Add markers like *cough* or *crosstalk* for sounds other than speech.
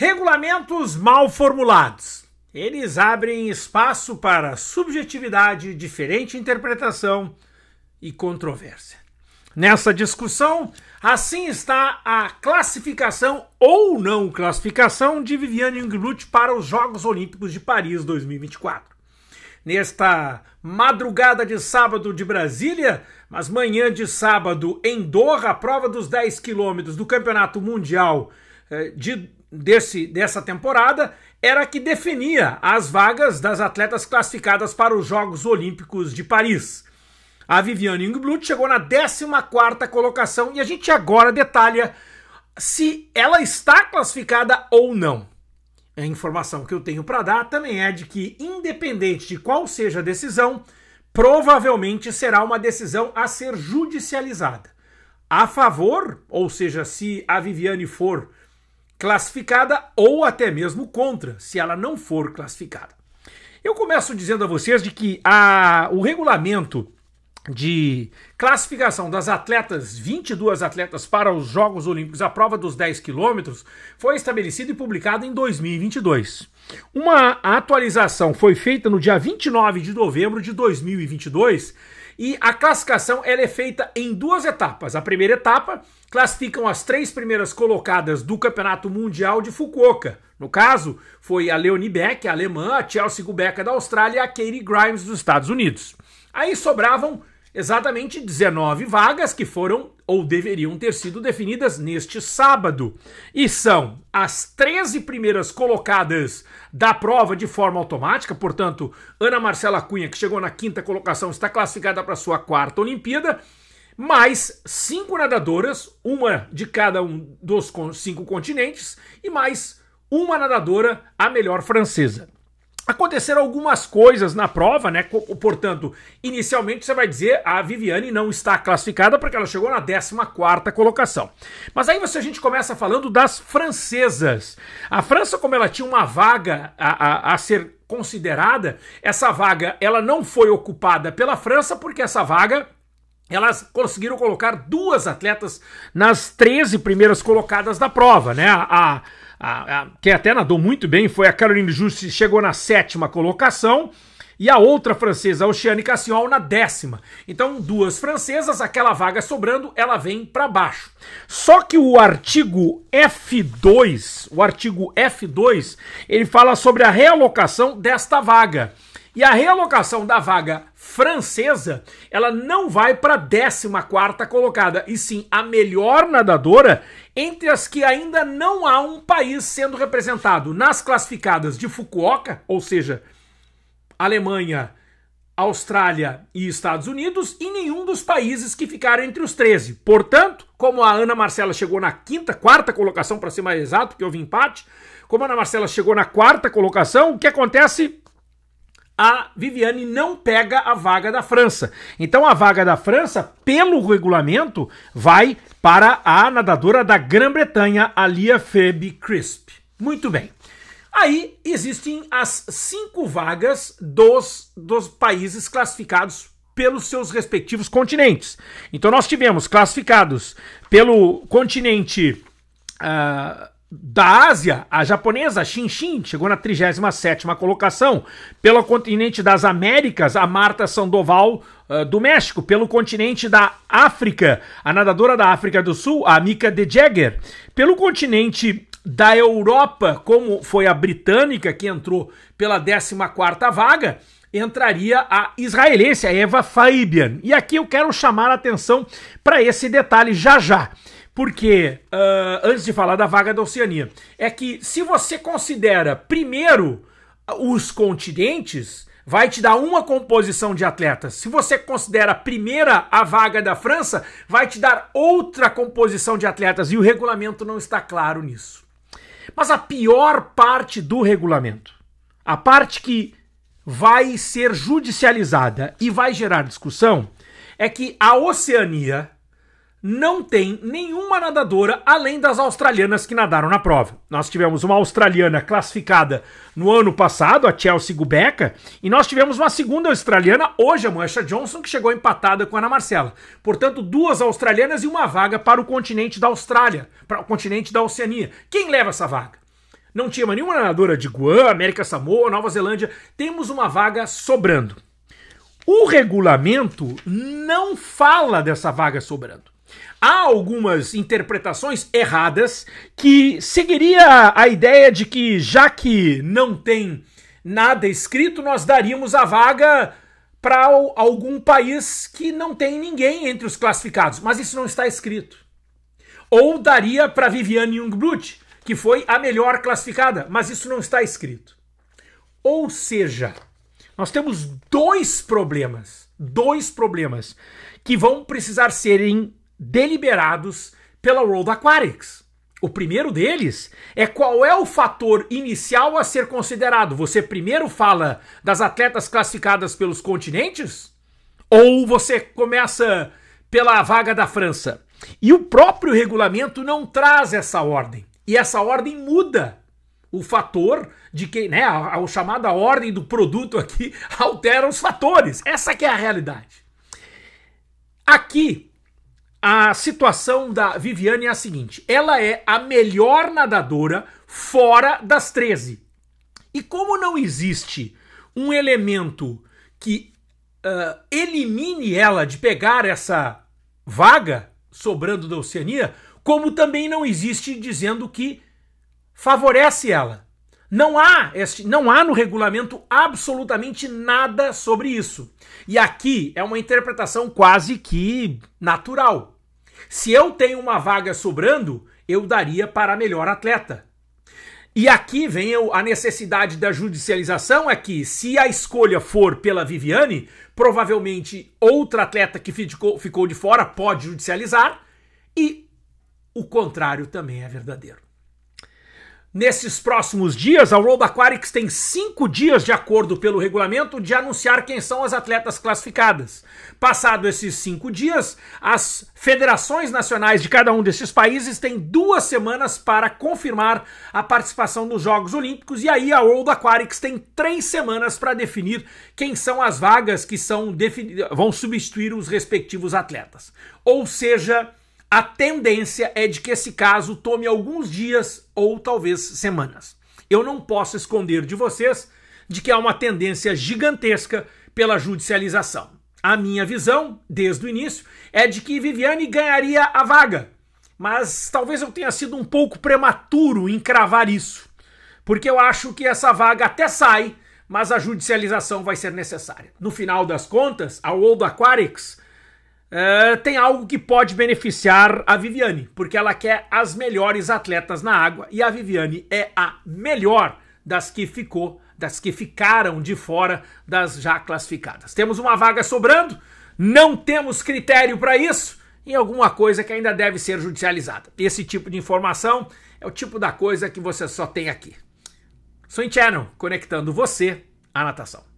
Regulamentos mal formulados. Eles abrem espaço para subjetividade, diferente interpretação e controvérsia. Nessa discussão, assim está a classificação ou não classificação de Viviane Inglut para os Jogos Olímpicos de Paris 2024. Nesta madrugada de sábado de Brasília, mas manhã de sábado em Doha, a prova dos 10 quilômetros do Campeonato Mundial eh, de desse, dessa temporada era que definia as vagas das atletas classificadas para os Jogos Olímpicos de Paris. A Viviane Ingblut chegou na 14ª colocação e a gente agora detalha se ela está classificada ou não. A informação que eu tenho para dar também é de que, independente de qual seja a decisão, provavelmente será uma decisão a ser judicializada. A favor, ou seja, se a Viviane for classificada ou até mesmo contra, se ela não for classificada. Eu começo dizendo a vocês de que a, o regulamento de classificação das atletas, 22 atletas para os Jogos Olímpicos, a prova dos 10 quilômetros, foi estabelecido e publicado em 2022. Uma atualização foi feita no dia 29 de novembro de 2022 e a classificação ela é feita em duas etapas. A primeira etapa classificam as três primeiras colocadas do Campeonato Mundial de Fukuoka. No caso, foi a Leonie Beck, a alemã, a Chelsea Gubeca, da Austrália e a Katie Grimes dos Estados Unidos. Aí sobravam exatamente 19 vagas que foram ou deveriam ter sido definidas neste sábado. E são as 13 primeiras colocadas da prova de forma automática, portanto, Ana Marcela Cunha, que chegou na quinta colocação, está classificada para sua quarta Olimpíada mais cinco nadadoras, uma de cada um dos cinco continentes, e mais uma nadadora, a melhor francesa. Aconteceram algumas coisas na prova, né? Portanto, inicialmente você vai dizer a Viviane não está classificada porque ela chegou na 14 colocação. Mas aí você a gente começa falando das francesas. A França, como ela tinha uma vaga a, a, a ser considerada, essa vaga ela não foi ocupada pela França porque essa vaga elas conseguiram colocar duas atletas nas 13 primeiras colocadas da prova, né? A, a, a que até nadou muito bem foi a Caroline Juste, chegou na sétima colocação. E a outra francesa, a Oceane Cassiol, na décima. Então, duas francesas, aquela vaga sobrando, ela vem para baixo. Só que o artigo F2, o artigo F2, ele fala sobre a realocação desta vaga. E a realocação da vaga francesa, ela não vai para a 14 colocada, e sim a melhor nadadora entre as que ainda não há um país sendo representado nas classificadas de Fukuoka, ou seja, Alemanha, Austrália e Estados Unidos e nenhum dos países que ficaram entre os 13. Portanto, como a Ana Marcela chegou na quinta, quarta colocação, para ser mais exato, porque houve empate, como a Ana Marcela chegou na quarta colocação, o que acontece a Viviane não pega a vaga da França. Então a vaga da França, pelo regulamento, vai para a nadadora da Grã-Bretanha, Lia Phoebe Crisp. Muito bem. Aí existem as cinco vagas dos, dos países classificados pelos seus respectivos continentes. Então nós tivemos classificados pelo continente. Uh, da Ásia, a japonesa Shin Shin chegou na 37ª colocação. Pelo continente das Américas, a Marta Sandoval uh, do México. Pelo continente da África, a nadadora da África do Sul, a Mika De Jagger. Pelo continente da Europa, como foi a britânica que entrou pela 14ª vaga, entraria a israelense, a Eva Fabian. E aqui eu quero chamar a atenção para esse detalhe já já. Porque, uh, antes de falar da vaga da Oceania, é que se você considera primeiro ah, os continentes, vai te dar uma composição de atletas. Se você considera primeira a vaga da França, vai te dar outra composição de atletas. E o regulamento não está claro nisso. Mas a pior parte do regulamento, a parte que vai ser judicializada e vai gerar discussão, é que a Oceania não tem nenhuma nadadora além das australianas que nadaram na prova. Nós tivemos uma australiana classificada no ano passado, a Chelsea Gubeca, e nós tivemos uma segunda australiana, hoje a Moesha Johnson, que chegou empatada com a Ana Marcela. Portanto, duas australianas e uma vaga para o continente da Austrália, para o continente da Oceania. Quem leva essa vaga? Não tinha nenhuma nadadora de Guam, América Samoa, Nova Zelândia. Temos uma vaga sobrando. O regulamento não fala dessa vaga sobrando. Há algumas interpretações erradas que seguiria a ideia de que, já que não tem nada escrito, nós daríamos a vaga para algum país que não tem ninguém entre os classificados, mas isso não está escrito. Ou daria para Viviane Jungblut, que foi a melhor classificada, mas isso não está escrito. Ou seja, nós temos dois problemas, dois problemas que vão precisar serem deliberados pela World Aquatics. O primeiro deles é qual é o fator inicial a ser considerado. Você primeiro fala das atletas classificadas pelos continentes? Ou você começa pela vaga da França? E o próprio regulamento não traz essa ordem. E essa ordem muda o fator de quem né, a, a, chamada ordem do produto aqui *laughs* altera os fatores. Essa que é a realidade. Aqui a situação da Viviane é a seguinte: ela é a melhor nadadora fora das 13. E como não existe um elemento que uh, elimine ela de pegar essa vaga sobrando da Oceania, como também não existe dizendo que favorece ela. Não há, este, não há no regulamento absolutamente nada sobre isso. E aqui é uma interpretação quase que natural. Se eu tenho uma vaga sobrando, eu daria para a melhor atleta. E aqui vem a necessidade da judicialização: é que se a escolha for pela Viviane, provavelmente outra atleta que ficou de fora pode judicializar, e o contrário também é verdadeiro nesses próximos dias, a World Aquarics tem cinco dias, de acordo pelo regulamento, de anunciar quem são as atletas classificadas. Passado esses cinco dias, as federações nacionais de cada um desses países têm duas semanas para confirmar a participação nos Jogos Olímpicos, e aí a World Aquarics tem três semanas para definir quem são as vagas que são vão substituir os respectivos atletas. Ou seja, a tendência é de que esse caso tome alguns dias ou talvez semanas. Eu não posso esconder de vocês de que há uma tendência gigantesca pela judicialização. A minha visão, desde o início, é de que Viviane ganharia a vaga, mas talvez eu tenha sido um pouco prematuro em cravar isso, porque eu acho que essa vaga até sai, mas a judicialização vai ser necessária. No final das contas, a Old Aquarics eh, tem algo que pode beneficiar a Viviane, porque ela quer as melhores atletas na água e a Viviane é a melhor das que ficou, das que ficaram de fora das já classificadas. Temos uma vaga sobrando, não temos critério para isso e alguma coisa que ainda deve ser judicializada. Esse tipo de informação é o tipo da coisa que você só tem aqui. Sou Channel, conectando você à natação.